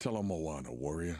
Tell Tell 'em Moana, warrior.